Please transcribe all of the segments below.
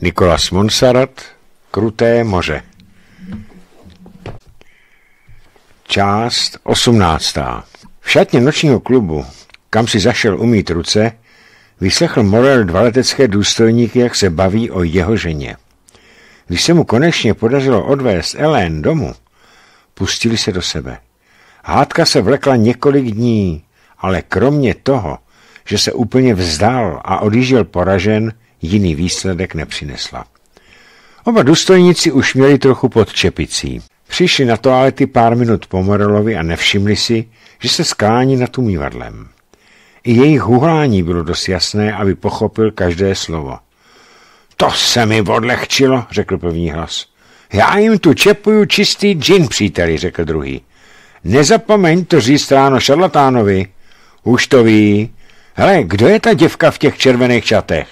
Nikolas Monsarat, Kruté moře. Část 18. V šatně nočního klubu, kam si zašel umít ruce, vyslechl Morel dva letecké důstojníky, jak se baví o jeho ženě. Když se mu konečně podařilo odvést Ellen domů, pustili se do sebe. Hádka se vlekla několik dní, ale kromě toho, že se úplně vzdal a odjížděl poražen, jiný výsledek nepřinesla. Oba důstojníci už měli trochu pod čepicí. Přišli na toalety pár minut po Morelovi a nevšimli si, že se sklání nad umývadlem. I jejich huhlání bylo dost jasné, aby pochopil každé slovo. To se mi odlehčilo, řekl první hlas. Já jim tu čepuju čistý džin, příteli, řekl druhý. Nezapomeň to říct ráno šarlatánovi. Už to ví. Hele, kdo je ta děvka v těch červených čatech?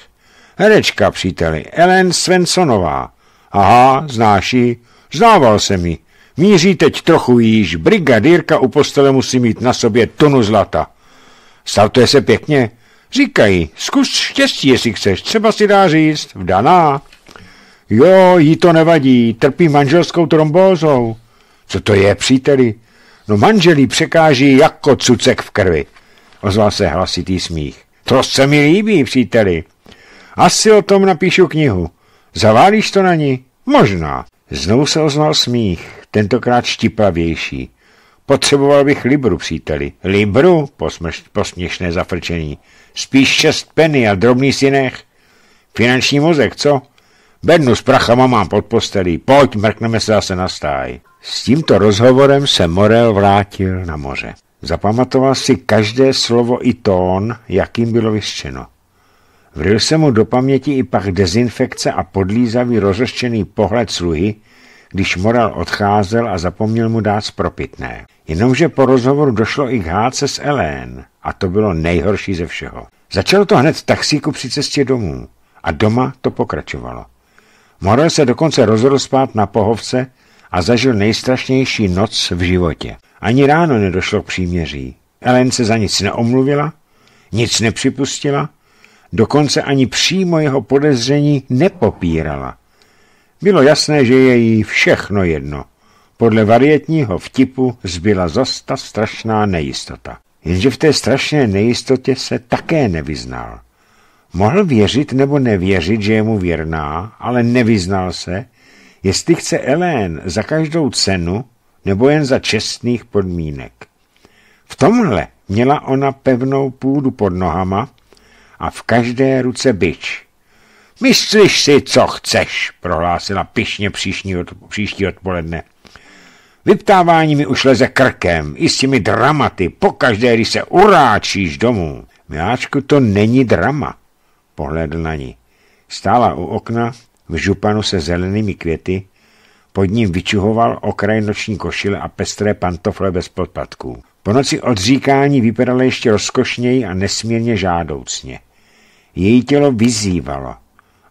Herečka, příteli, Ellen Svensonová. Aha, znáš ji? Znával jsem ji. Míří teď trochu již, brigadírka u postele musí mít na sobě tonu zlata. Startuje se pěkně. Říkají, zkus štěstí, jestli chceš, třeba si dá říct, vdaná. Jo, jí to nevadí, trpí manželskou trombózou. Co to je, příteli? No manželí překáží jako cucek v krvi. Ozval se hlasitý smích. To se mi líbí, příteli. Asi o tom napíšu knihu. Zaválíš to na ní? Možná. Znovu se ozval smích, tentokrát štipavější. Potřeboval bych libru, příteli. Libru? Posmrš, posměšné zafrčení. Spíš šest peny a drobný synech. Finanční mozek, co? Bednu s prachama mám pod postelí. Pojď, mrkneme se zase na stáj. S tímto rozhovorem se Morel vrátil na moře. Zapamatoval si každé slovo i tón, jakým bylo vyřčeno. Vril se mu do paměti i pach dezinfekce a podlízavý rozhoštěný pohled sluhy, když Moral odcházel a zapomněl mu dát zpropitné. Jenomže po rozhovoru došlo i k hádce s Elén a to bylo nejhorší ze všeho. Začalo to hned taxíku při cestě domů a doma to pokračovalo. Moral se dokonce rozhodl spát na pohovce a zažil nejstrašnější noc v životě. Ani ráno nedošlo k příměří. Ellen se za nic neomluvila, nic nepřipustila dokonce ani přímo jeho podezření nepopírala. Bylo jasné, že je jí všechno jedno. Podle varietního vtipu zbyla zasta strašná nejistota. Jenže v té strašné nejistotě se také nevyznal. Mohl věřit nebo nevěřit, že je mu věrná, ale nevyznal se, jestli chce Elén za každou cenu nebo jen za čestných podmínek. V tomhle měla ona pevnou půdu pod nohama a v každé ruce bič. Myslíš si, co chceš, prohlásila pišně příští, od, příští odpoledne. Vyptávání mi už leze krkem, i s těmi dramaty, pokaždé, když se uráčíš domů. Miláčku, to není drama, pohlédl na ní. Stála u okna, v županu se zelenými květy, pod ním vyčuhoval okraj noční košile a pestré pantofle bez podpadků. Po noci odříkání vypadala ještě rozkošněji a nesmírně žádoucně. Její tělo vyzývalo,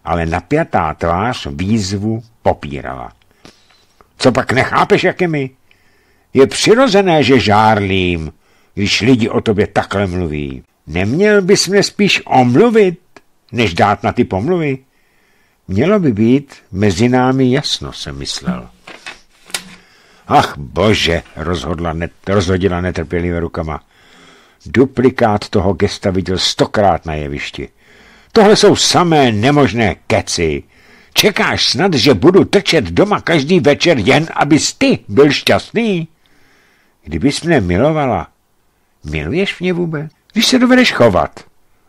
ale napjatá tvář výzvu popírala. Co pak nechápeš, jak je mi? Je přirozené, že žárlím, když lidi o tobě takhle mluví. Neměl bys mě spíš omluvit, než dát na ty pomluvy? Mělo by být mezi námi jasno, se myslel. Ach bože, rozhodla net, rozhodila netrpělivě rukama. Duplikát toho gesta viděl stokrát na jevišti. Tohle jsou samé nemožné keci. Čekáš snad, že budu trčet doma každý večer jen, abys ty byl šťastný? Kdybys mě milovala, miluješ mě vůbec? Když se dovedeš chovat,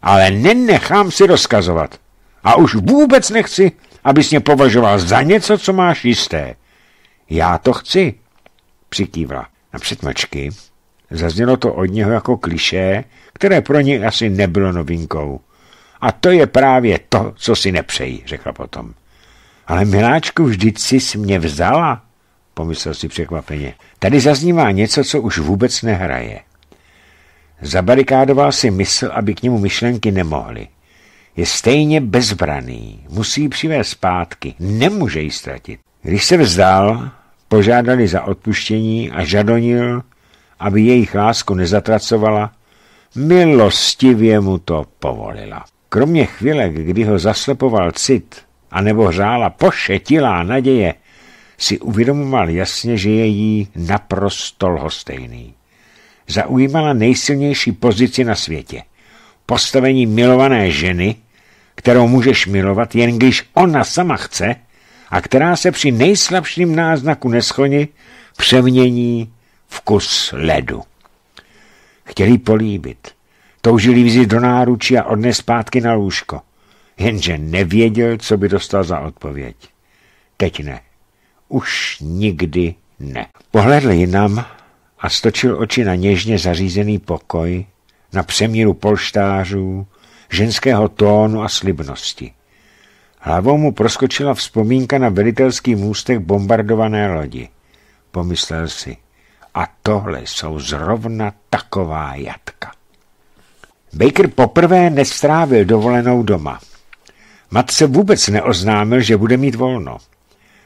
ale nenechám si rozkazovat. A už vůbec nechci, abys mě považoval za něco, co máš jisté. Já to chci, přikývla na předmlčky. Zaznělo to od něho jako kliše, které pro něj asi nebylo novinkou. A to je právě to, co si nepřeji, řekla potom. Ale miláčku, vždyť jsi mě vzala, pomyslel si překvapeně. Tady zaznívá něco, co už vůbec nehraje. Zabarikádoval si mysl, aby k němu myšlenky nemohly. Je stejně bezbraný, musí přivést zpátky, nemůže ji ztratit. Když se vzdal, požádali za odpuštění a žadonil, aby jejich lásku nezatracovala, milostivě mu to povolila. Kromě chvíle, kdy ho zaslepoval cit, anebo hřála pošetilá naděje, si uvědomoval jasně, že je jí naprosto lhostejný. Zaujímala nejsilnější pozici na světě. Postavení milované ženy, kterou můžeš milovat, jen když ona sama chce a která se při nejslabším náznaku neschoni přemění v kus ledu. Chtěl jí políbit, Toužili vzít do náručí a odnes zpátky na lůžko. Jenže nevěděl, co by dostal za odpověď. Teď ne. Už nikdy ne. Pohledl jinam a stočil oči na něžně zařízený pokoj, na přemíru polštářů, ženského tónu a slibnosti. Hlavou mu proskočila vzpomínka na velitelský můstek bombardované lodi. Pomyslel si, a tohle jsou zrovna taková jatka. Baker poprvé nestrávil dovolenou doma. Matce vůbec neoznámil, že bude mít volno.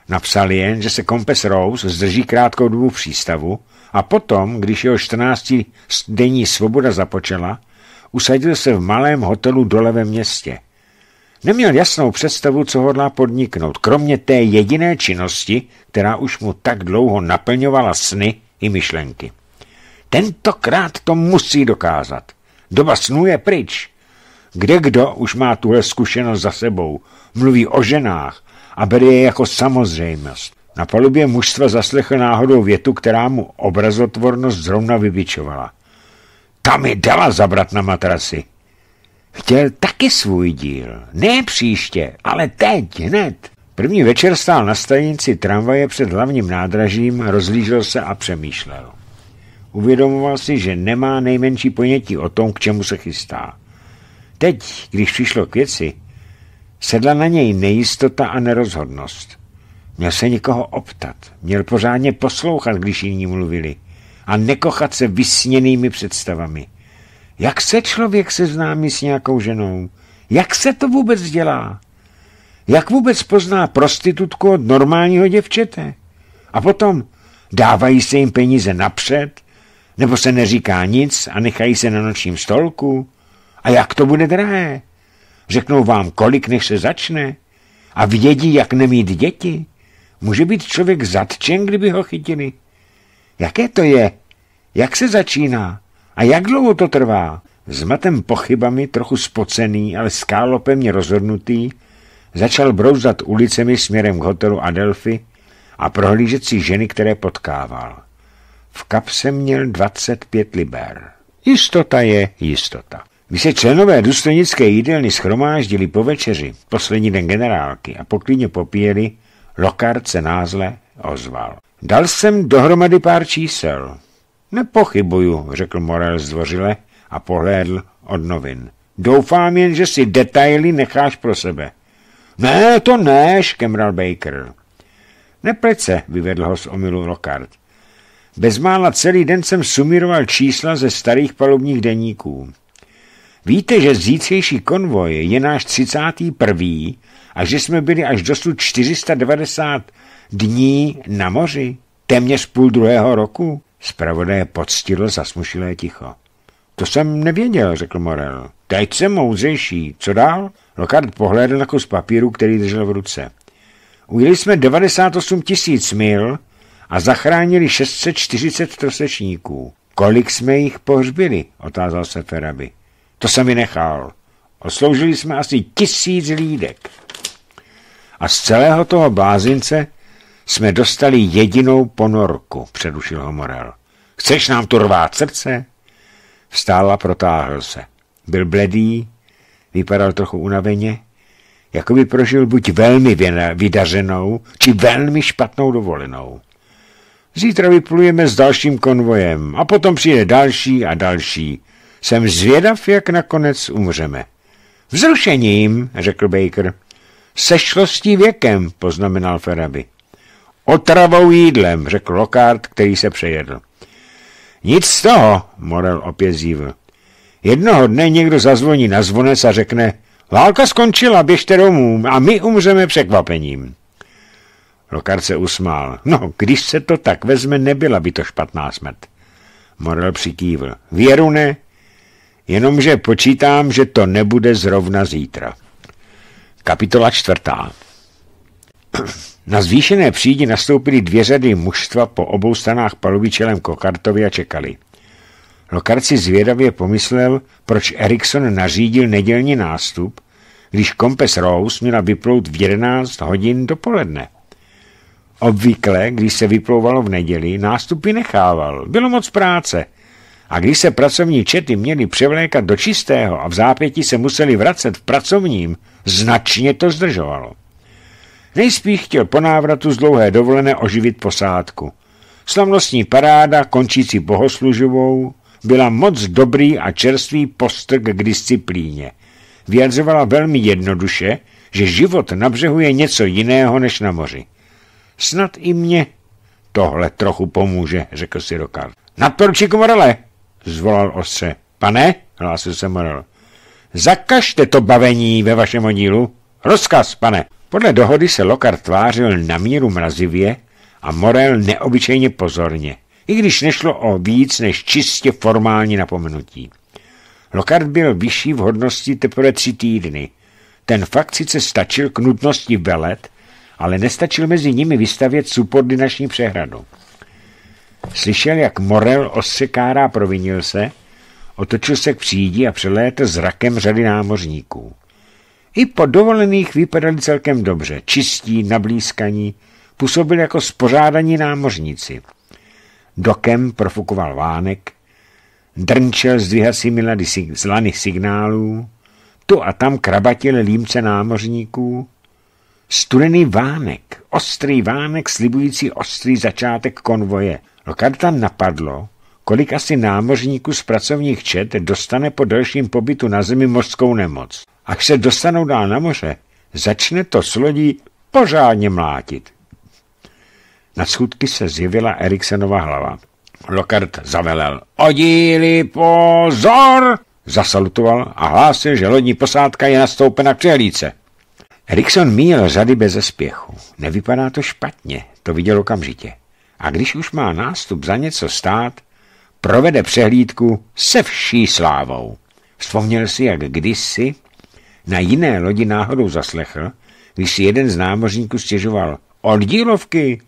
Napsal jen, že se Kompes Rose zdrží krátkou dobu přístavu a potom, když jeho 14-denní svoboda započala, usadil se v malém hotelu dole ve městě. Neměl jasnou představu, co hodlá podniknout, kromě té jediné činnosti, která už mu tak dlouho naplňovala sny i myšlenky. Tentokrát to musí dokázat. Doba snů je pryč. Kde kdo už má tuhle zkušenost za sebou, mluví o ženách a bere je jako samozřejmost. Na palubě mužstva zaslechl náhodou větu, která mu obrazotvornost zrovna vybičovala. Ta mi dala zabrat na matrasy. Chtěl taky svůj díl. Ne příště, ale teď, hned. První večer stál na stanici tramvaje před hlavním nádražím, rozlížel se a přemýšlel. Uvědomoval si, že nemá nejmenší ponětí o tom, k čemu se chystá. Teď, když přišlo k věci, sedla na něj nejistota a nerozhodnost. Měl se někoho optat, měl pořádně poslouchat, když jiní mluvili a nekochat se vysněnými představami. Jak se člověk seznámí s nějakou ženou? Jak se to vůbec dělá? Jak vůbec pozná prostitutku od normálního děvčete? A potom dávají se jim peníze napřed, nebo se neříká nic a nechají se na nočním stolku? A jak to bude drahé? Řeknou vám, kolik než se začne? A vědí, jak nemít děti? Může být člověk zatčen, kdyby ho chytili. Jaké to je? Jak se začíná? A jak dlouho to trvá? S matem pochybami, trochu spocený, ale skálopevně rozhodnutý, začal brouzat ulicemi směrem k hotelu Adelphi a prohlížet si ženy, které potkával. V kapse měl 25 liber. Jistota je jistota. Když se členové důstojnické jídelny schromáždili po večeři, poslední den generálky, a poklidně popíjeli, Lokard se názle ozval. Dal jsem dohromady pár čísel. Nepochybuju, řekl Morel zdvořile a pohlédl od novin. Doufám jen, že si detaily necháš pro sebe. Ne, to ne, škemral Baker. Neplece, vyvedl ho z omilu Lokard. Bezmála celý den jsem sumíroval čísla ze starých palubních deníků. Víte, že zítřejší konvoj je náš 31. a že jsme byli až dosud 490 dní na moři? Téměř půl druhého roku? Spravodaj poctilo zasmušilé ticho. To jsem nevěděl, řekl Morel. Teď jsem moudřejší. Co dál? Lokard pohlédl na kus papíru, který držel v ruce. Ujeli jsme 98 tisíc mil a zachránili 640 trosečníků. Kolik jsme jich pohřbili, otázal se Feraby. To jsem vynechal. Osloužili jsme asi tisíc lídek. A z celého toho blázince jsme dostali jedinou ponorku, předušil ho Morel. Chceš nám tu rvát srdce? Vstál a protáhl se. Byl bledý, vypadal trochu unaveně, jako by prožil buď velmi vydařenou, či velmi špatnou dovolenou. Zítra vyplujeme s dalším konvojem a potom přijde další a další. Jsem zvědav, jak nakonec umřeme. Vzrušením, řekl Baker. Sešlostí věkem, poznamenal Feraby. Otravou jídlem, řekl Lockhart, který se přejedl. Nic z toho, Morel opět zívl. Jednoho dne někdo zazvoní na zvonec a řekne, válka skončila, běžte domů a my umřeme překvapením. Lokard se usmál. No, když se to tak vezme, nebyla by to špatná smrt. Morel přikývl. Věru ne, jenomže počítám, že to nebude zrovna zítra. Kapitola čtvrtá. Na zvýšené přídi nastoupili dvě řady mužstva po obou stranách palubičelem Kokartovi a čekali. Lokard si zvědavě pomyslel, proč Erikson nařídil nedělní nástup, když kompes Rose měla vyplout v 11 hodin dopoledne. Obvykle, když se vyplouvalo v neděli, nástupy nechával. Bylo moc práce. A když se pracovní čety měli převlékat do čistého a v zápěti se museli vracet v pracovním, značně to zdržovalo. Nejspíš chtěl po návratu z dlouhé dovolené oživit posádku. Slavnostní paráda, končící bohoslužovou, byla moc dobrý a čerstvý postrk k disciplíně. Vyjadřovala velmi jednoduše, že život na břehu je něco jiného než na moři. Snad i mě tohle trochu pomůže, řekl si Rokan. Nadporučíku Morele, zvolal ostře. Pane, hlásil se Morel. Zakažte to bavení ve vašem oddílu. Rozkaz, pane. Podle dohody se Lokar tvářil na míru mrazivě a Morel neobyčejně pozorně, i když nešlo o víc než čistě formální napomenutí. Lokard byl vyšší v hodnosti teprve tři týdny. Ten fakt sice stačil k nutnosti velet, ale nestačil mezi nimi vystavět subordinační přehradu. Slyšel, jak Morel osekárá provinil se, otočil se k přídi a přelétl zrakem řady námořníků. I po dovolených vypadali celkem dobře, čistí, nablízkaní, působil jako spořádaní námořníci. Dokem profukoval vánek, drnčel zdvihacími lady zlany z signálů, tu a tam krabatil límce námořníků, Studený vánek, ostrý vánek slibující ostrý začátek konvoje. Lokarta napadlo, kolik asi námořníků z pracovních čet dostane po dalším pobytu na zemi mořskou nemoc. Až se dostanou dál na moře, začne to s lodí pořádně mlátit. Na schudky se zjevila Eriksenova hlava. Lokart zavelel. Odíli pozor! Zasalutoval a hlásil, že lodní posádka je nastoupena k přehlídce. Rickson míjel řady bez zespěchu. Nevypadá to špatně, to viděl okamžitě. A když už má nástup za něco stát, provede přehlídku se vší slávou. Vzpomněl si, jak kdysi na jiné lodi náhodou zaslechl, když si jeden z námořníků stěžoval oddílovky.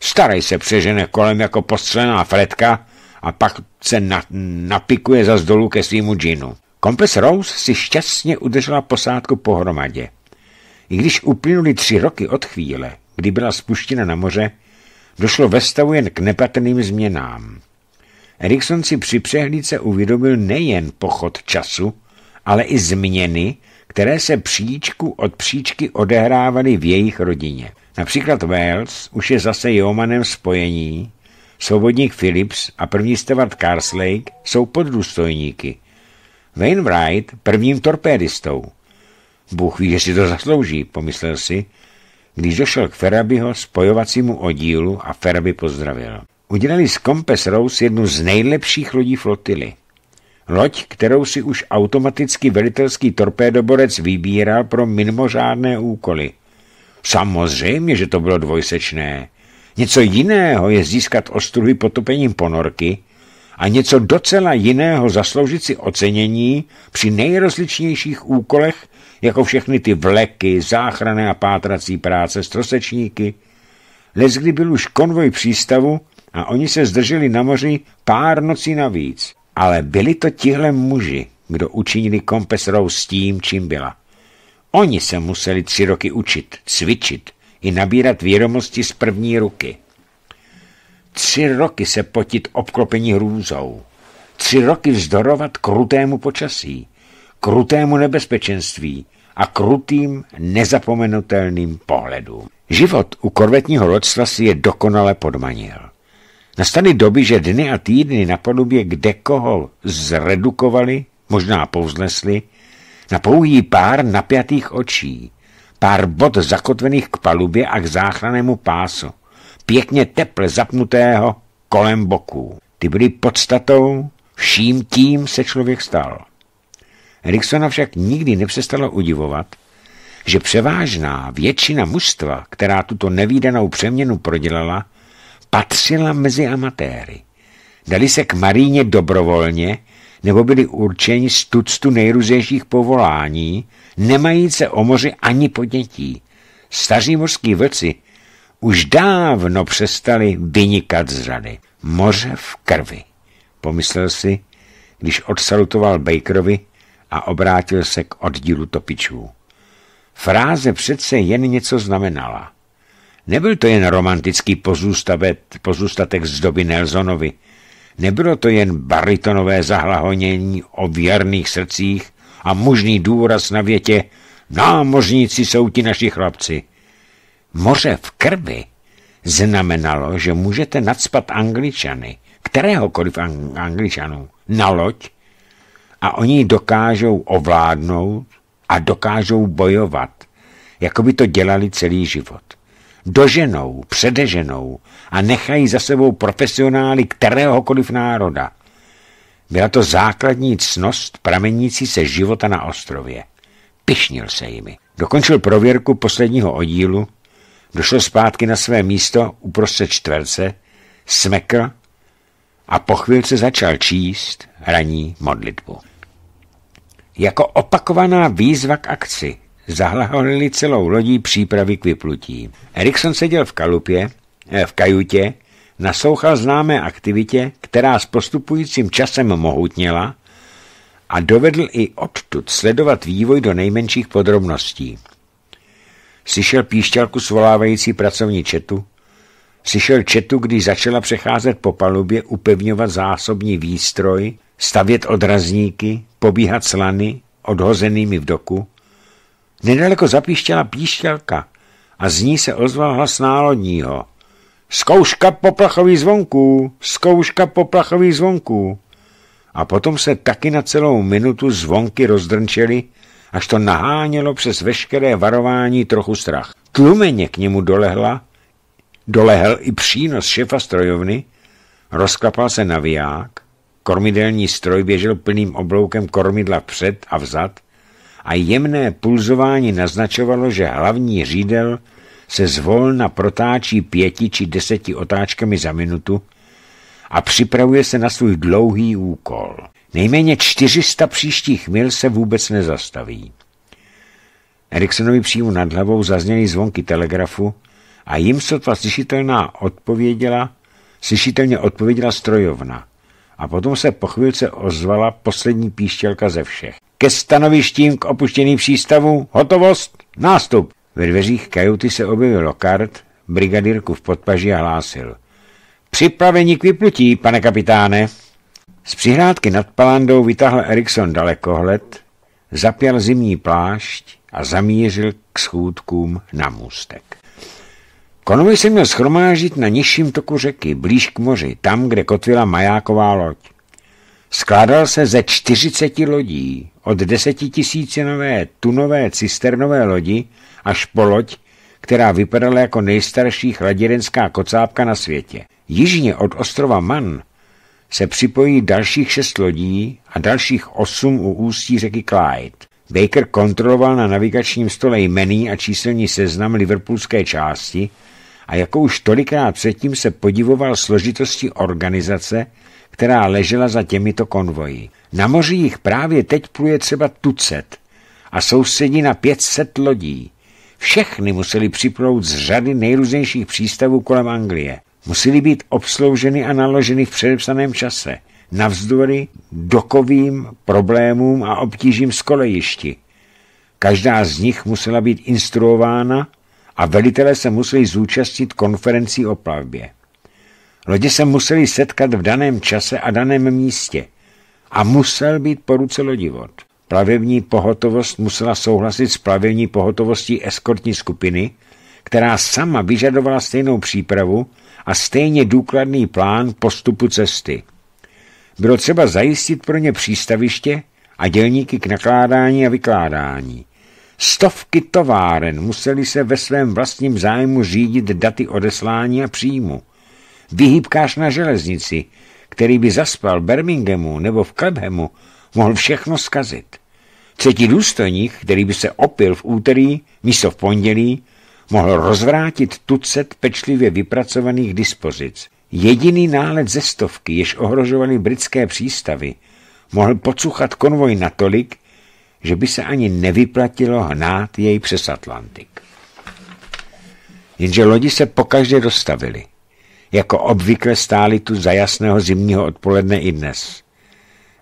Starej se přežene kolem jako postřelená fretka a pak se na, napikuje za dolů ke svýmu džinu. Kompes Rose si šťastně udržela posádku pohromadě. I když uplynuly tři roky od chvíle, kdy byla spuštěna na moře, došlo ve stavu jen k nepatrným změnám. Erikson si při přehlídce uvědomil nejen pochod času, ale i změny, které se příčku od příčky odehrávaly v jejich rodině. Například Wales už je zase Jomanem spojení, svobodník Phillips a první stavat Carslake jsou poddůstojníky. Wainwright prvním torpédistou – Bůh ví, že si to zaslouží, pomyslel si, když došel k Ferabiho spojovacímu oddílu a Feraby pozdravil. Udělali z Compass Rose jednu z nejlepších lodí flotily. Loď, kterou si už automaticky velitelský torpédoborec vybíral pro mimořádné úkoly. Samozřejmě, že to bylo dvojsečné. Něco jiného je získat ostruhy potopením ponorky, a něco docela jiného zasloužit si ocenění při nejrozličnějších úkolech, jako všechny ty vleky, záchrany a pátrací práce, strosečníky. Lesgdy byl už konvoj přístavu a oni se zdrželi na moři pár nocí navíc. Ale byli to tihle muži, kdo učinili kompesrou s tím, čím byla. Oni se museli tři roky učit, cvičit i nabírat vědomosti z první ruky. Tři roky se potit obklopení hrůzou. Tři roky vzdorovat krutému počasí, krutému nebezpečenství a krutým, nezapomenutelným pohledům. Život u korvetního loďstva si je dokonale podmanil. Nastaly doby, že dny a týdny na podobě kde koho zredukovali, možná povznesli, na pouhý pár napjatých očí, pár bod zakotvených k palubě a k záchrannému pásu pěkně teple zapnutého kolem boků. Ty byly podstatou, vším tím se člověk stal. Eriksona však nikdy nepřestalo udivovat, že převážná většina mužstva, která tuto nevýdanou přeměnu prodělala, patřila mezi amatéry. Dali se k maríně dobrovolně nebo byli určeni z tuctu nejrůznějších povolání, nemají se o moři ani podnětí. Staří mořský vlci už dávno přestali vynikat z rady. Moře v krvi, pomyslel si, když odsalutoval Bakerovi a obrátil se k oddílu topičů. Fráze přece jen něco znamenala. Nebyl to jen romantický pozůstatek z doby Nelsonovi. Nebylo to jen baritonové zahlahonění o věrných srdcích a mužný důraz na větě námořníci jsou ti naši chlapci moře v krvi znamenalo, že můžete nadspat angličany, kteréhokoliv angličanů, na loď a oni dokážou ovládnout a dokážou bojovat, jako by to dělali celý život. Doženou, předeženou a nechají za sebou profesionály kteréhokoliv národa. Byla to základní cnost pramenící se života na ostrově. Pišnil se jimi. Dokončil prověrku posledního oddílu došel zpátky na své místo uprostřed čtverce, smekl a po chvilce začal číst raní, modlitbu. Jako opakovaná výzva k akci zahlaholili celou lodí přípravy k vyplutí. Erikson seděl v kalupě, eh, v kajutě, naslouchal známé aktivitě, která s postupujícím časem mohutněla a dovedl i odtud sledovat vývoj do nejmenších podrobností – Slyšel píšťalku svolávající pracovní četu, slyšel četu, když začala přecházet po palubě, upevňovat zásobní výstroj, stavět odrazníky, pobíhat slany odhozenými v doku. Nedaleko zapíštěla píšťalka a z ní se ozval hlas nálodního. Zkouška poplachových zvonků, zkouška poplachových zvonků. A potom se taky na celou minutu zvonky rozdrnčely až to nahánělo přes veškeré varování trochu strach. Tlumeně k němu dolehla, dolehl i přínos šefa strojovny, rozklapal se naviják, kormidelní stroj běžel plným obloukem kormidla před a vzad a jemné pulzování naznačovalo, že hlavní řídel se zvolna protáčí pěti či deseti otáčkami za minutu a připravuje se na svůj dlouhý úkol. Nejméně 400 příštích mil se vůbec nezastaví. Eriksonovi přímo nad hlavou zazněly zvonky telegrafu a jim sotva slyšitelná odpověděla, slyšitelně odpověděla strojovna. A potom se po chvilce ozvala poslední píštělka ze všech. Ke stanovištím k opuštěným přístavu, hotovost, nástup! Ve dveřích kajuty se objevil Lokard, brigadírku v podpaží a hlásil. Připravení k vyplutí, pane kapitáne. Z přihrádky nad palandou vytáhl Erikson dalekohled, zapěl zimní plášť a zamířil k schůdkům na můstek. Konovy se měl schromážit na nižším toku řeky, blíž k moři, tam, kde kotvila majáková loď. Skládal se ze 40 lodí, od desetitisícinové tunové cisternové lodi až po loď, která vypadala jako nejstarší chladěrenská kocápka na světě. Jižně od ostrova Man se připojí dalších šest lodí a dalších osm u ústí řeky Clyde. Baker kontroloval na navigačním stole jmený a číselní seznam liverpoolské části a jako už tolikrát předtím se podivoval složitosti organizace, která ležela za těmito konvoji. Na moři jich právě teď pluje třeba tucet a sousedí na 500 lodí. Všechny museli připlout z řady nejrůznějších přístavů kolem Anglie musely být obslouženy a naloženy v předepsaném čase, navzdory dokovým problémům a obtížím z kolejišti. Každá z nich musela být instruována a velitelé se museli zúčastnit konferencí o plavbě. Lodě se museli setkat v daném čase a daném místě a musel být po ruce lodivod. Plavební pohotovost musela souhlasit s plavební pohotovostí eskortní skupiny, která sama vyžadovala stejnou přípravu a stejně důkladný plán postupu cesty. Bylo třeba zajistit pro ně přístaviště a dělníky k nakládání a vykládání. Stovky továren museli se ve svém vlastním zájmu řídit daty odeslání a příjmu. Vyhýbkář na železnici, který by zaspal v Birminghamu nebo v Klebhemu, mohl všechno zkazit. Třetí důstojník, který by se opil v úterý místo v pondělí, mohl rozvrátit tucet pečlivě vypracovaných dispozic. Jediný nálet ze stovky, jež ohrožovaly britské přístavy, mohl pocuchat konvoj natolik, že by se ani nevyplatilo hnát jej přes Atlantik. Jenže lodi se pokaždé dostavily. Jako obvykle stáli tu za jasného zimního odpoledne i dnes.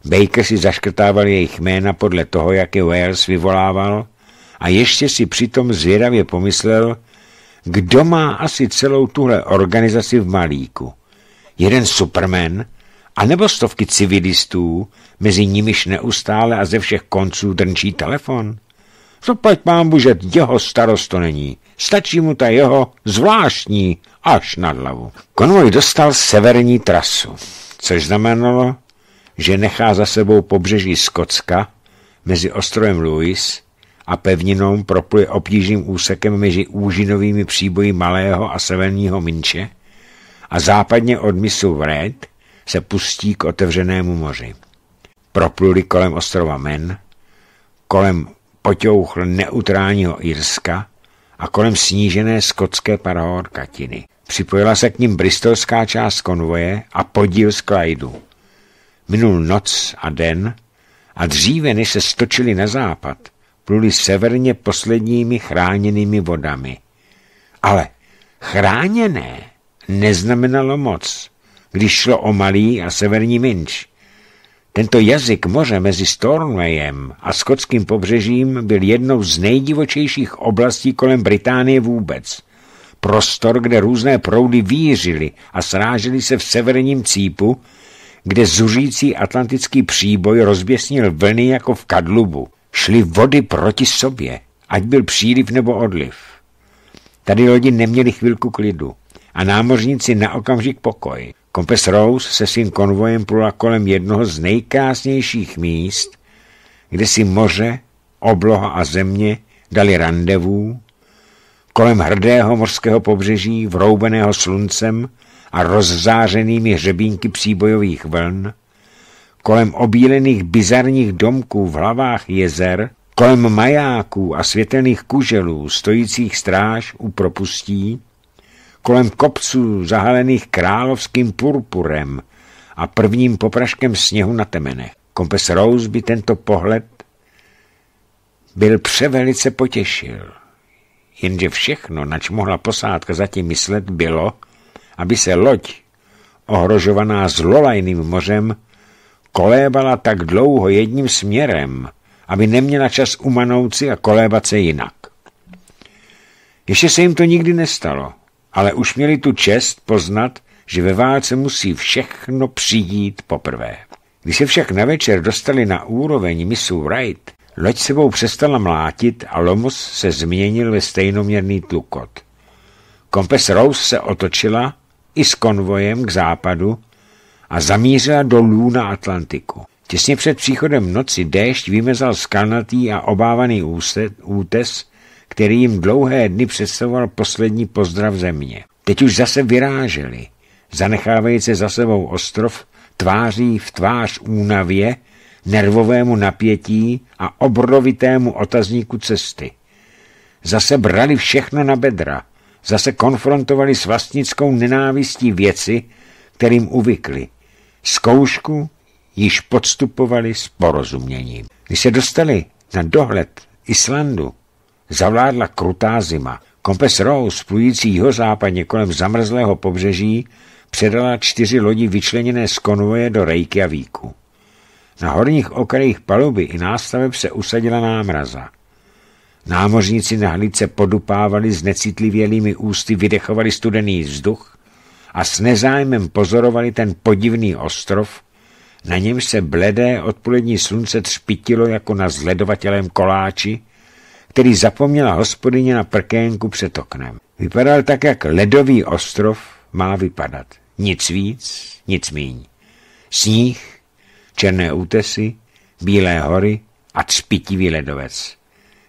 Baker si zaškrtával jejich jména podle toho, jak je Wales vyvolával – a ještě si přitom zvědavě pomyslel, kdo má asi celou tuhle organizaci v malíku. Jeden superman, anebo stovky civilistů, mezi nimiž neustále a ze všech konců drnčí telefon. Zaplať mám že jeho starost to není. Stačí mu ta jeho zvláštní až na hlavu. Konvoj dostal severní trasu, což znamenalo, že nechá za sebou pobřeží Skocka mezi ostrovem Louis a pevninou propluje obtížným úsekem mezi úžinovými příboji Malého a Severního Minče a západně od misu Vred se pustí k otevřenému moři. Propluli kolem ostrova Men, kolem potěuchl neutrálního Irska a kolem snížené skotské Katiny. Připojila se k ním bristolská část konvoje a podíl z Klajdu. Minul noc a den a dříve, než se stočili na západ, pluli severně posledními chráněnými vodami. Ale chráněné neznamenalo moc, když šlo o Malý a severní Minč. Tento jazyk moře mezi Stornwayem a skotským pobřežím byl jednou z nejdivočejších oblastí kolem Británie vůbec. Prostor, kde různé proudy výřily a srážily se v severním cípu, kde zuřící atlantický příboj rozběsnil vlny jako v kadlubu. Šly vody proti sobě, ať byl příliv nebo odliv. Tady lodi neměli chvilku klidu a námořníci na okamžik pokoj. Kompes Rose se svým konvojem plula kolem jednoho z nejkrásnějších míst, kde si moře, obloha a země dali randevů, kolem hrdého mořského pobřeží, vroubeného sluncem a rozzářenými hřebínky příbojových vln, kolem obílených bizarních domků v hlavách jezer, kolem majáků a světelných kuželů stojících stráž u propustí, kolem kopců zahalených královským purpurem a prvním popraškem sněhu na temenech. Kompes Rose by tento pohled byl převelice potěšil. Jenže všechno, nač mohla posádka zatím myslet, bylo, aby se loď, ohrožovaná zlolajným mořem, kolébala tak dlouho jedním směrem, aby neměla čas umanout si a kolébat se jinak. Ještě se jim to nikdy nestalo, ale už měli tu čest poznat, že ve válce musí všechno přijít poprvé. Když se však na večer dostali na úroveň misu Wright, loď sebou přestala mlátit a Lomos se změnil ve stejnoměrný tlukot. Kompes Rose se otočila i s konvojem k západu a zamířila dolů na Atlantiku. Těsně před příchodem noci déšť vymezal skalnatý a obávaný útes, který jim dlouhé dny představoval poslední pozdrav země. Teď už zase vyráželi, zanechávající za sebou ostrov, tváří v tvář únavě, nervovému napětí a obrovitému otazníku cesty. Zase brali všechno na bedra, zase konfrontovali s vlastnickou nenávistí věci, kterým uvykli – Zkoušku již podstupovali s porozuměním. Když se dostali na dohled Islandu, zavládla krutá zima. Kompes Rose, plující jihozápadně kolem zamrzlého pobřeží, předala čtyři lodi vyčleněné z konvoje do Reykjavíku. Na horních okrajích paluby i nástaveb se usadila námraza. Námořníci na hlídce podupávali s necitlivělými ústy, vydechovali studený vzduch a s nezájmem pozorovali ten podivný ostrov, na něm se bledé odpolední slunce třpitilo jako na zledovatelém koláči, který zapomněla hospodyně na prkénku před oknem. Vypadal tak, jak ledový ostrov má vypadat. Nic víc, nic míň. Sníh, černé útesy, bílé hory a třpitivý ledovec.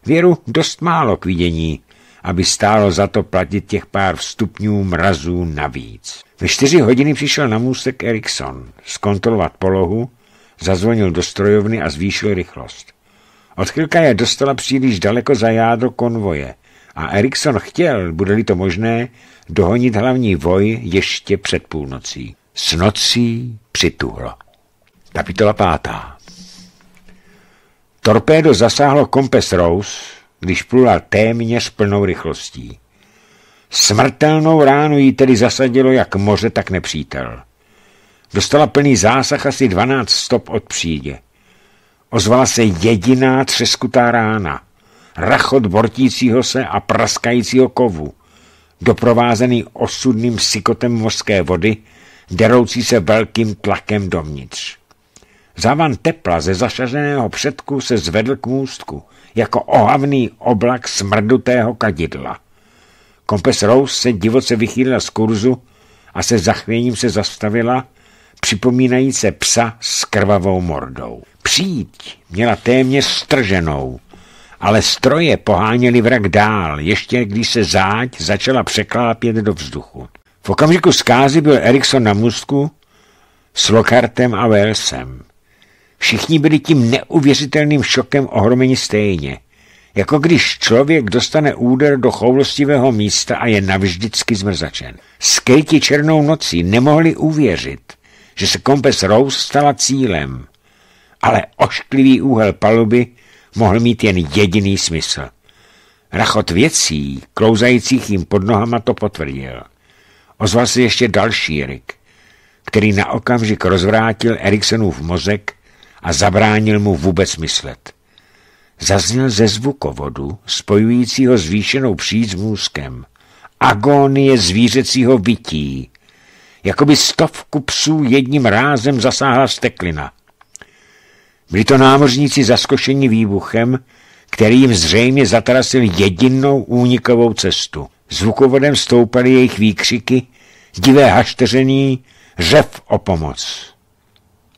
Věru dost málo k vidění, aby stálo za to platit těch pár vstupňů mrazů navíc. Ve čtyři hodiny přišel na můstek Erikson zkontrolovat polohu, zazvonil do strojovny a zvýšil rychlost. Odchylka je dostala příliš daleko za jádro konvoje a Erikson chtěl, bude-li to možné, dohonit hlavní voj ještě před půlnocí. S nocí přituhlo. Kapitola pátá. Torpédo zasáhlo kompes Rose, když plula téměř plnou rychlostí. Smrtelnou ránu jí tedy zasadilo jak moře, tak nepřítel. Dostala plný zásah asi 12 stop od přídě. Ozvala se jediná třeskutá rána. Rachot bortícího se a praskajícího kovu, doprovázený osudným sykotem mořské vody, deroucí se velkým tlakem dovnitř. Závan tepla ze zašařeného předku se zvedl k můstku – jako ohavný oblak smrdutého kadidla. Kompes Rose se divoce vychýlila z kurzu a se zachvěním se zastavila, připomínající psa s krvavou mordou. Příď měla téměř strženou, ale stroje poháněly vrak dál, ještě když se záď začala překlápět do vzduchu. V okamžiku zkázy byl Erikson na můstku s Lokartem a Wellsem. Všichni byli tím neuvěřitelným šokem ohromeni stejně. Jako když člověk dostane úder do choulostivého místa a je navždycky zmrzačen. Skejti černou nocí nemohli uvěřit, že se kompes Rose stala cílem. Ale ošklivý úhel paluby mohl mít jen jediný smysl. Rachot věcí, klouzajících jim pod nohama, to potvrdil. Ozval se ještě další Erik, který na okamžik rozvrátil Eriksenův mozek a zabránil mu vůbec myslet. Zazněl ze zvukovodu, spojujícího zvýšenou příď s můzkem. Agónie zvířecího vytí. Jakoby stovku psů jedním rázem zasáhla steklina. Byli to námořníci zaskošení výbuchem, který jim zřejmě zatrasil jedinou únikovou cestu. Zvukovodem stoupaly jejich výkřiky, divé hašteření, řev o pomoc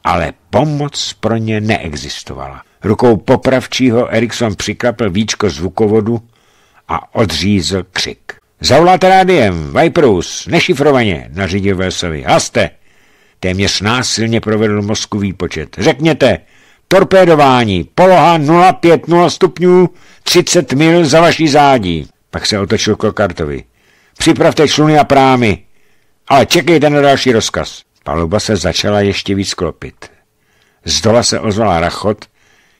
ale pomoc pro ně neexistovala. Rukou popravčího Erikson přiklapl víčko zvukovodu a odřízl křik. Zavoláte rádiem, Viperus, nešifrovaně, nařídil Velsovi. Haste! Téměř násilně provedl mozku výpočet. Řekněte, torpédování, poloha 0,5 stupňů, 30 mil za vaší zádí. Pak se otočil k Kartovi. Připravte čluny a prámy, ale čekejte na další rozkaz. Paluba se začala ještě víc klopit. Zdola se ozvala rachot,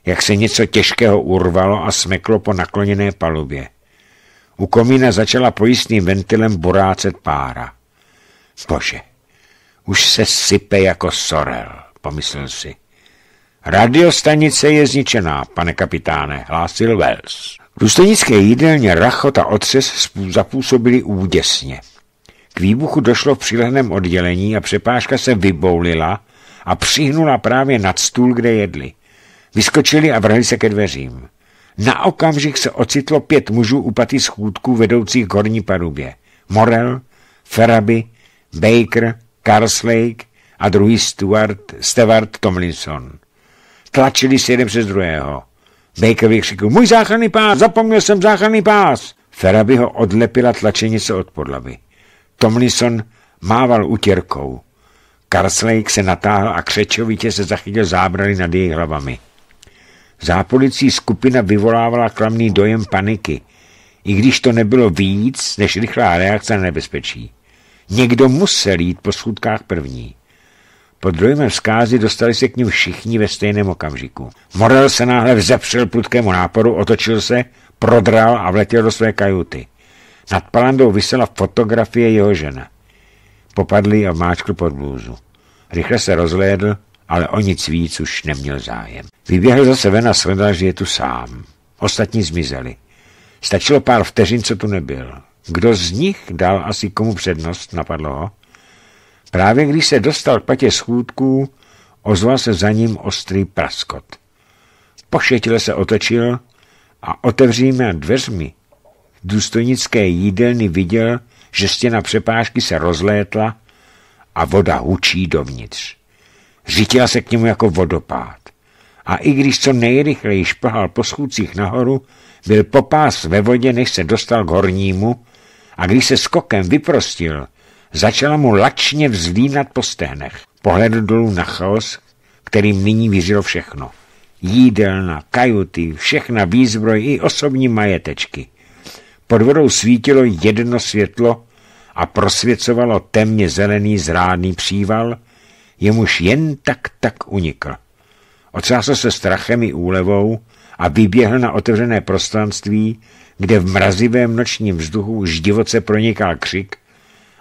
jak se něco těžkého urvalo a smeklo po nakloněné palubě. U komína začala pojistným ventilem borácet pára. Bože, už se sype jako sorel, pomyslel si. Radiostanice je zničená, pane kapitáne, hlásil Wells. V důstojnické jídelně rachot a otřes zapůsobili úděsně. K výbuchu došlo v přílehném oddělení a přepážka se vyboulila a přihnula právě nad stůl, kde jedli. Vyskočili a vrhli se ke dveřím. Na okamžik se ocitlo pět mužů u paty schůdků vedoucích k horní parubě. Morel, Feraby, Baker, Carslake a druhý Stuart, Stewart Tomlinson. Tlačili se jeden přes druhého. Baker vykřikl, můj záchranný pás, zapomněl jsem záchranný pás. Feraby ho odlepila tlačenice od podlavy. Tomlison mával utěrkou. Karslejk se natáhl a křečovitě se zachytil zábrali nad jejich hlavami. Zápolicí skupina vyvolávala klamný dojem paniky, i když to nebylo víc než rychlá reakce na nebezpečí. Někdo musel jít po schůdkách první. Pod dojmem zkázy dostali se k ním všichni ve stejném okamžiku. Morel se náhle vzepřel prudkému náporu, otočil se, prodral a vletěl do své kajuty. Nad palandou vysela fotografie jeho žena. Popadl ji a vmáčkl pod blůzu. Rychle se rozhlédl, ale o nic víc už neměl zájem. Vyběhl zase ven a sledal, že je tu sám. Ostatní zmizeli. Stačilo pár vteřin, co tu nebyl. Kdo z nich dal asi komu přednost, napadlo ho. Právě když se dostal k patě schůdků, ozval se za ním ostrý praskot. Pošetile se otočil a otevříme dveřmi důstojnické jídelny viděl, že stěna přepážky se rozlétla a voda hučí dovnitř. Řítila se k němu jako vodopád. A i když co nejrychleji šplhal po schůdcích nahoru, byl popás ve vodě, než se dostal k hornímu a když se skokem vyprostil, začala mu lačně vzlínat po stehnech. Pohledu dolů na chaos, kterým nyní vyřilo všechno. Jídelna, kajuty, všechna výzbroj i osobní majetečky – pod vodou svítilo jedno světlo a prosvěcovalo temně zelený zrádný příval, jemuž jen tak tak unikl. Otřásl se strachem i úlevou a vyběhl na otevřené prostranství, kde v mrazivém nočním vzduchu už divoce pronikal křik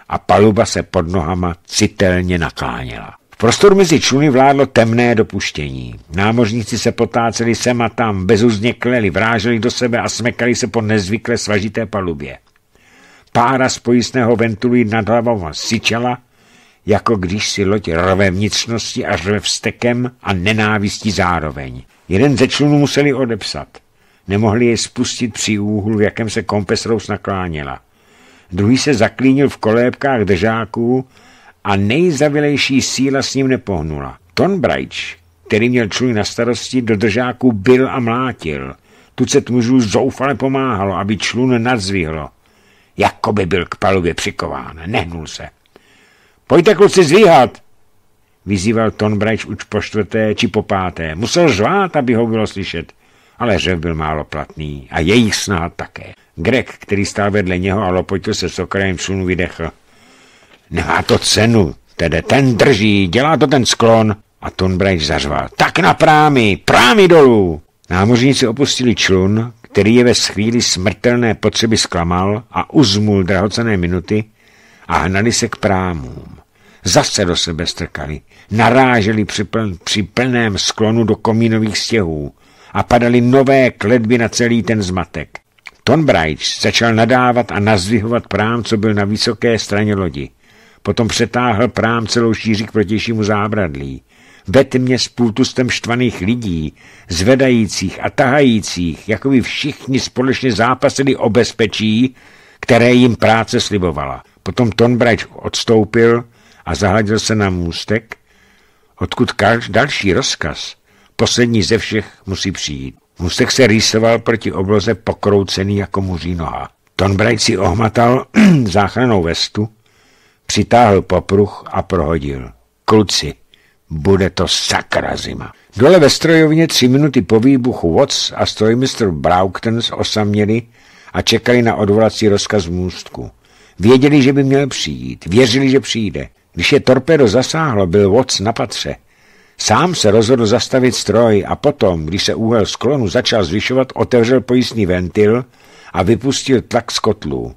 a paluba se pod nohama citelně nakláněla prostoru mezi čluny vládlo temné dopuštění. Námořníci se potáceli sem a tam, bezuzně kleli, vráželi do sebe a smekali se po nezvykle svažité palubě. Pára z pojistného ventulí nad hlavou syčela, jako když si loď rve vnitřnosti a řve vstekem a nenávistí zároveň. Jeden ze člunů museli odepsat. Nemohli je spustit při úhlu, v jakém se kompesrous nakláněla. Druhý se zaklínil v kolébkách držáků a nejzavilejší síla s ním nepohnula. Tonbrajč, který měl čluj na starosti, do držáku byl a mlátil. Tucet mužů zoufale pomáhalo, aby člun nadzvihlo. Jakoby byl k palubě přikován, nehnul se. Pojďte kluci zvíhat, vyzýval Tonbrajč už po čtvrté či po páté. Musel žvát, aby ho bylo slyšet, ale řev byl málo platný a jejich snaha také. Greg, který stál vedle něho a lopojtil se s okrajem člunu, vydechl. Nehá to cenu, tedy ten drží, dělá to ten sklon. A Tunbridge zařval. Tak na prámy, prámy dolů! Námořníci opustili člun, který je ve chvíli smrtelné potřeby zklamal a uzmul drahocené minuty a hnali se k prámům. Zase do sebe strkali, naráželi při, pln, při plném sklonu do komínových stěhů a padaly nové kledby na celý ten zmatek. Tonbrajč začal nadávat a nazvihovat prám, co byl na vysoké straně lodi. Potom přetáhl prám celou šíři k protějšímu zábradlí. Ve mě s půltustem štvaných lidí, zvedajících a tahajících, jako by všichni společně zápasili o bezpečí, které jim práce slibovala. Potom Tonbrač odstoupil a zahladil se na můstek, odkud další rozkaz, poslední ze všech, musí přijít. Můstek se rýsoval proti obloze pokroucený jako muří noha. Tonbrač si ohmatal záchranou vestu, Přitáhl popruh a prohodil. Kluci, bude to sakra zima. Dole ve strojovně tři minuty po výbuchu Watts a strojmistr z osaměli a čekali na odvolací rozkaz v můstku. Věděli, že by měl přijít, věřili, že přijde. Když je torpedo zasáhlo, byl Watts na patře. Sám se rozhodl zastavit stroj a potom, když se úhel sklonu začal zvyšovat, otevřel pojistný ventil a vypustil tlak z kotlů.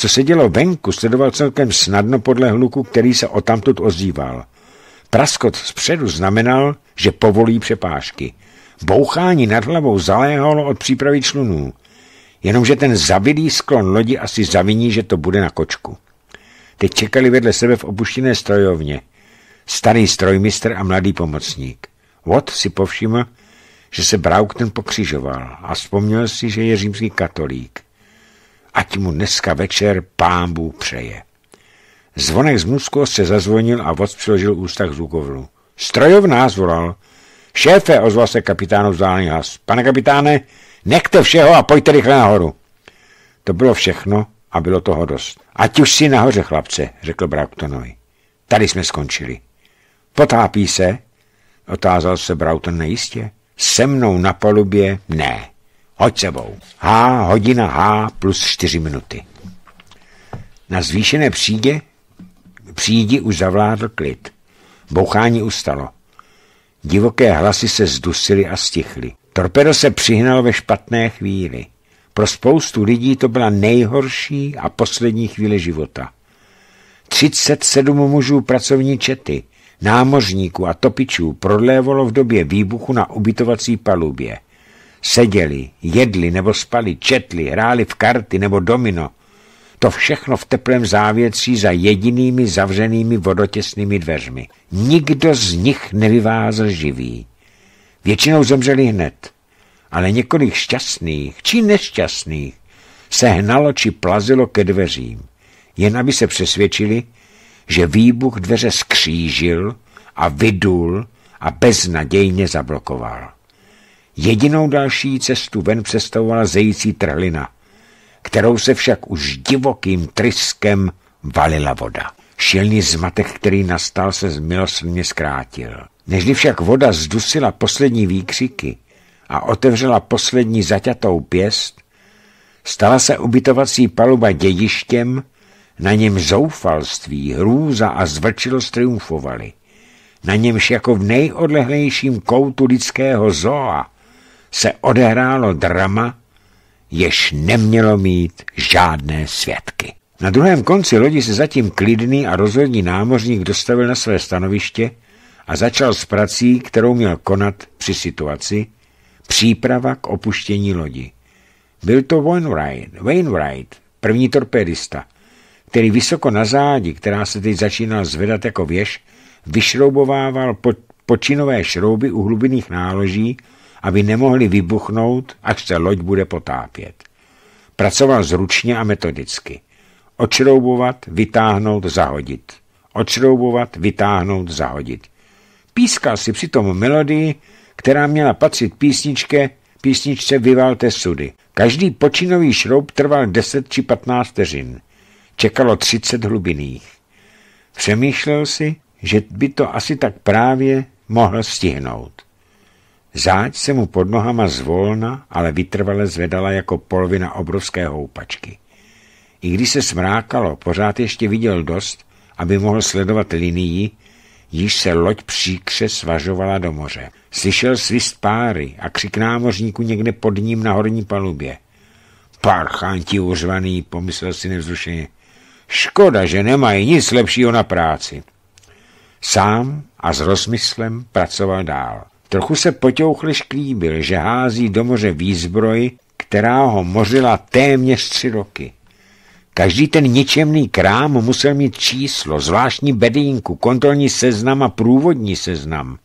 Co se dělo venku, sledoval celkem snadno podle hluku, který se odtamtud ozýval. Praskot zpředu znamenal, že povolí přepážky. Bouchání nad hlavou zaléhalo od přípravy člunů. Jenomže ten zavidý sklon lodi asi zaviní, že to bude na kočku. Teď čekali vedle sebe v opuštěné strojovně. Starý strojmistr a mladý pomocník. Vod si povšiml, že se Braukten pokřižoval a vzpomněl si, že je římský katolík ať mu dneska večer pán Bůh přeje. Zvonek z Musko se zazvonil a voc přiložil ústa k zvukovlu. Strojovná zvolal. Šéfe, ozval se kapitánu vzdálený hlas. Pane kapitáne, nechte všeho a pojďte rychle nahoru. To bylo všechno a bylo toho dost. Ať už si nahoře, chlapce, řekl Brautonovi. Tady jsme skončili. Potápí se? Otázal se Brauton nejistě. Se mnou na palubě ne. Hoď sebou. H, hodina H plus 4 minuty. Na zvýšené přídě, přídi už zavládl klid. Bouchání ustalo. Divoké hlasy se zdusily a stichly. Torpedo se přihnal ve špatné chvíli. Pro spoustu lidí to byla nejhorší a poslední chvíle života. 37 mužů pracovní čety, námořníků a topičů prodlévalo v době výbuchu na ubytovací palubě. Seděli, jedli nebo spali, četli, hráli v karty nebo domino. To všechno v teplém závěcí za jedinými zavřenými vodotěsnými dveřmi. Nikdo z nich nevyvázl živý. Většinou zemřeli hned, ale několik šťastných či nešťastných se hnalo či plazilo ke dveřím, jen aby se přesvědčili, že výbuch dveře skřížil a vydul a beznadějně zablokoval. Jedinou další cestu ven představovala zející trhlina, kterou se však už divokým tryskem valila voda. Šilný zmatek, který nastal, se milostně zkrátil. Nežli však voda zdusila poslední výkřiky a otevřela poslední zaťatou pěst, stala se ubytovací paluba dědištěm, na něm zoufalství, hrůza a zvrčilost triumfovaly. Na němž jako v nejodlehlejším koutu lidského zoa se odehrálo drama, jež nemělo mít žádné svědky. Na druhém konci lodi se zatím klidný a rozhodný námořník dostavil na své stanoviště a začal s prací, kterou měl konat při situaci, příprava k opuštění lodi. Byl to Wainwright, Wainwright první torpedista, který vysoko na zádi, která se teď začínala zvedat jako věž, vyšroubovával počinové šrouby u hlubinných náloží aby nemohli vybuchnout, až se loď bude potápět. Pracoval zručně a metodicky. Očroubovat, vytáhnout, zahodit. Očroubovat, vytáhnout, zahodit. Pískal si přitom melodii, která měla patřit písničke, písničce Vyvalte sudy. Každý počinový šroub trval 10 či 15 vteřin. Čekalo 30 hlubiných. Přemýšlel si, že by to asi tak právě mohl stihnout. Záď se mu pod nohama zvolna, ale vytrvale zvedala jako polovina obrovské houpačky. I když se smrákalo, pořád ještě viděl dost, aby mohl sledovat linii, již se loď příkře svažovala do moře. Slyšel svist páry a křik námořníku někde pod ním na horní palubě. ti uřvaný, pomyslel si nevzrušeně. Škoda, že nemají nic lepšího na práci. Sám a s rozmyslem pracoval dál. Trochu se potěuchli šklíbil, že hází do moře výzbroj, která ho mořila téměř tři roky. Každý ten ničemný krám musel mít číslo, zvláštní bedínku, kontrolní seznam a průvodní seznam.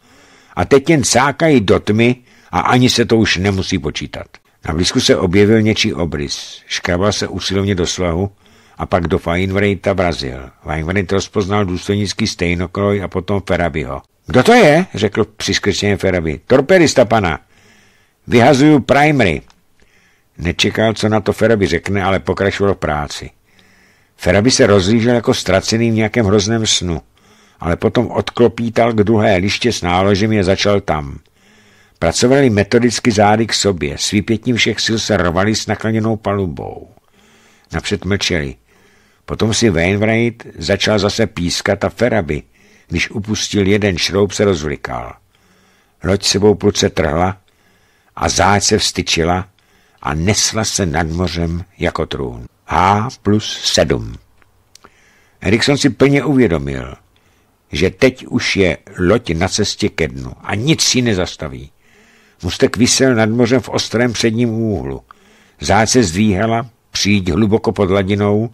A teď jen cákají do tmy a ani se to už nemusí počítat. Na blízku se objevil něčí obrys. Škrabal se usilovně do slahu a pak do Feinwrighta vrazil. Feinwright rozpoznal důstojnický stejnokroj a potom Ferabiho. Kdo to je? řekl přiskrčeně Ferabi. Torpedista pana. Vyhazuju primery. Nečekal, co na to Ferabi řekne, ale pokračoval v práci. Ferabi se rozlížel jako ztracený v nějakém hrozném snu, ale potom odklopítal k druhé liště s náložem a začal tam. Pracovali metodicky zády k sobě, s výpětím všech sil se rovali s nakloněnou palubou. Napřed mlčeli. Potom si Wainwright začal zase pískat a Ferabi – když upustil jeden šroub, se rozvlikal. Loď sebou pluce trhla a záď se vstyčila a nesla se nad mořem jako trůn. H plus 7. Erikson si plně uvědomil, že teď už je loď na cestě ke dnu a nic si nezastaví. Mustek vysel nad mořem v ostrém předním úhlu. Záď se zdvíhala, přijít hluboko pod hladinou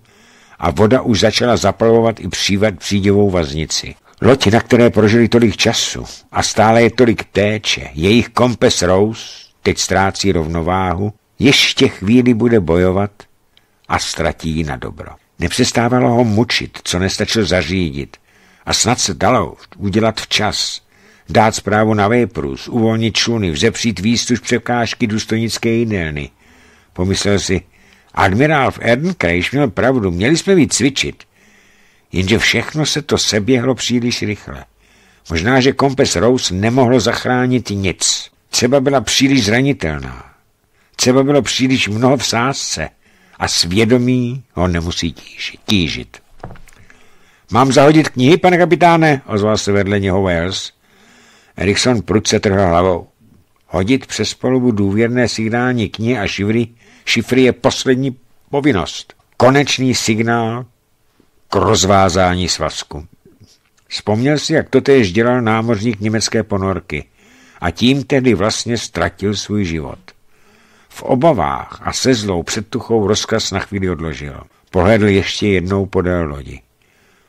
a voda už začala zaplavovat i přívat přídivou vaznici. Loď, na které prožili tolik času a stále je tolik téče, jejich kompes Rose teď ztrácí rovnováhu, ještě chvíli bude bojovat a ztratí ji na dobro. Nepřestávalo ho mučit, co nestačil zařídit a snad se dalo udělat včas, dát zprávu na Véprus, uvolnit čluny, vzepřít výstuž překážky důstojnické jídelny. Pomyslel si, admirál v Ernkrejš měl pravdu, měli jsme víc cvičit jenže všechno se to seběhlo příliš rychle. Možná, že kompes Rose nemohlo zachránit nic. Třeba byla příliš zranitelná. Třeba bylo příliš mnoho v sázce a svědomí ho nemusí tížit. tížit. Mám zahodit knihy, pane kapitáne, ozval se vedle něho Wales. Erikson prudce trhl hlavou. Hodit přes polubu důvěrné signální knihy a šifry, šifry je poslední povinnost. Konečný signál k rozvázání svazku. Vzpomněl si, jak totéž dělal námořník německé ponorky a tím tedy vlastně ztratil svůj život. V obavách a se zlou předtuchou rozkaz na chvíli odložil. Pohledl ještě jednou podél lodi.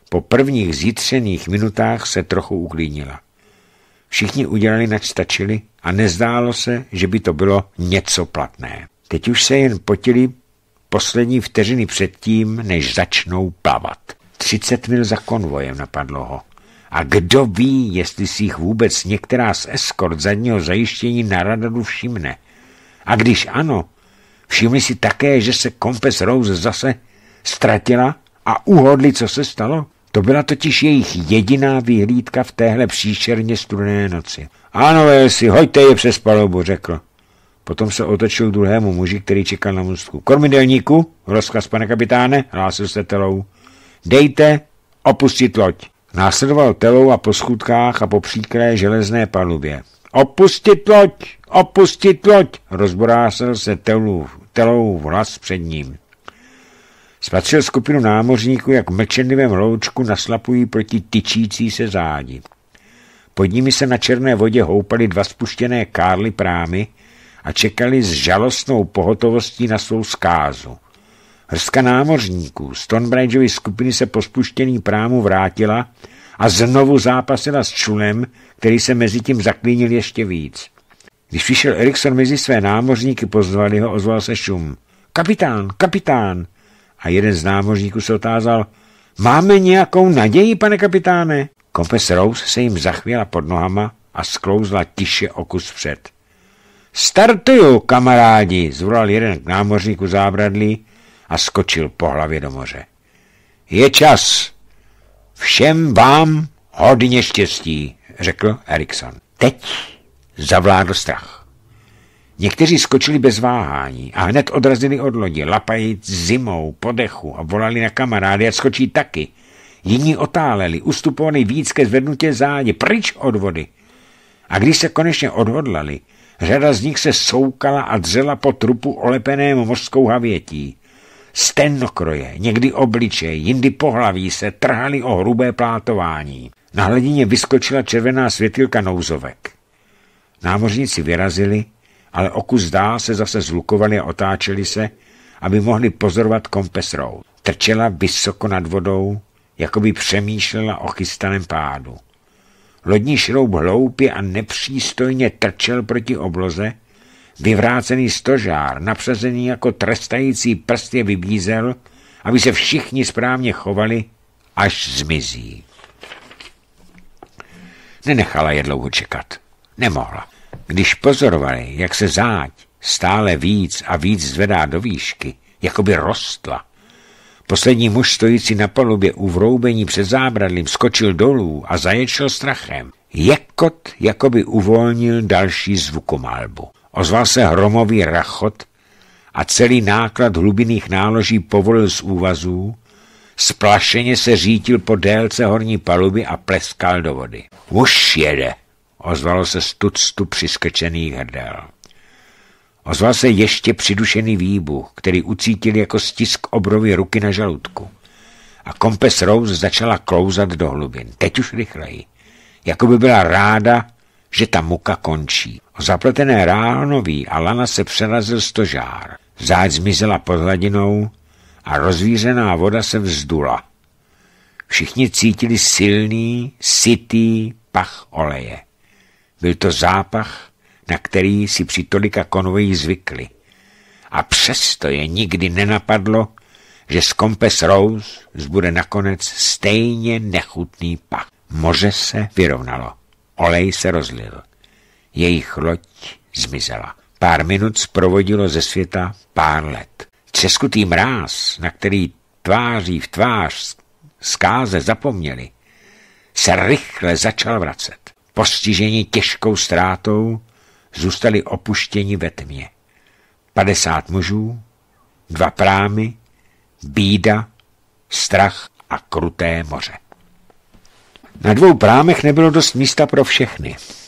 Po prvních zítřených minutách se trochu uklínila. Všichni udělali, nač stačili a nezdálo se, že by to bylo něco platné. Teď už se jen potili poslední vteřiny předtím, než začnou plavat. 30 mil za konvojem napadlo ho. A kdo ví, jestli si jich vůbec některá z eskort zadního zajištění na radaru všimne. A když ano, všimli si také, že se Kompes Rose zase ztratila a uhodli, co se stalo? To byla totiž jejich jediná vyhlídka v téhle příšerně studené noci. Ano, si hoďte je přes palubu, řekl. Potom se otočil druhému muži, který čekal na mostku. Kormidelníku, rozkaz pane kapitáne, hlásil se telou. Dejte opustit loď. Následoval telou a po schudkách a po příkré železné palubě. Opustit loď! Opustit loď! Rozborásil se telou, telou vlas před ním. Spatřil skupinu námořníků, jak v mlčenlivém loučku naslapují proti tyčící se zádi. Pod nimi se na černé vodě houpaly dva spuštěné kárly prámy, a čekali s žalostnou pohotovostí na svou zkázu. Hrska námořníků Stonebridgeovy skupiny se po spuštěný prámu vrátila a znovu zápasila s člunem, který se mezi tím zaklínil ještě víc. Když vyšel Erikson mezi své námořníky, pozvali ho, ozval se šum. Kapitán, kapitán! A jeden z námořníků se otázal, máme nějakou naději, pane kapitáne? Kompes Rose se jim zachvěla pod nohama a sklouzla tiše o kus před. Startuju, kamarádi, zvolal jeden k námořníku zábradlí a skočil po hlavě do moře. Je čas. Všem vám hodně štěstí, řekl Erikson. Teď zavládl strach. Někteří skočili bez váhání a hned odrazili od lodi, lapají zimou, podechu a volali na kamarády, a skočí taky. Jiní otáleli, ustupovali víc ke zvednutě zádi, pryč od vody. A když se konečně odhodlali, Řada z nich se soukala a dřela po trupu olepeném mořskou havětí. Stenokroje, někdy obličej, jindy pohlaví se trhali o hrubé plátování. Na hledině vyskočila červená světilka nouzovek. Námořníci vyrazili, ale oku zdá se zase zlukovali a otáčeli se, aby mohli pozorovat kompesrou. Trčela vysoko nad vodou, jako by přemýšlela o chystaném pádu. Lodní šroub hloupě a nepřístojně trčel proti obloze, vyvrácený stožár, napřazený jako trestající prst je vybízel, aby se všichni správně chovali, až zmizí. Nenechala je dlouho čekat. Nemohla. Když pozorovali, jak se záď stále víc a víc zvedá do výšky, jako by rostla, Poslední muž stojící na palubě u vroubení před zábradlím skočil dolů a zaječil strachem. Jekot jakoby uvolnil další zvukomálbu. Ozval se hromový rachot a celý náklad hlubinných náloží povolil z úvazů, splašeně se řítil po délce horní paluby a pleskal do vody. Už jede, ozvalo se z tuctu přiskečených hrdel. Ozval se ještě přidušený výbuch, který ucítil jako stisk obrovy ruky na žaludku. A kompes Rose začala klouzat do hlubin, teď už rychleji. Jako by byla ráda, že ta muka končí. O zapletené ránový a lana se přerazil stožár. Záď zmizela pod hladinou a rozvířená voda se vzdula. Všichni cítili silný, sytý pach oleje. Byl to zápach, na který si při tolika konvojí zvykli. A přesto je nikdy nenapadlo, že z kompes Rose zbude nakonec stejně nechutný pach. Moře se vyrovnalo, olej se rozlil, jejich loď zmizela. Pár minut provodilo ze světa pár let. Českutý mráz, na který tváří v tvář zkáze zapomněli, se rychle začal vracet. Postiženi těžkou ztrátou zůstali opuštěni ve tmě. Padesát mužů, dva prámy, bída, strach a kruté moře. Na dvou prámech nebylo dost místa pro všechny.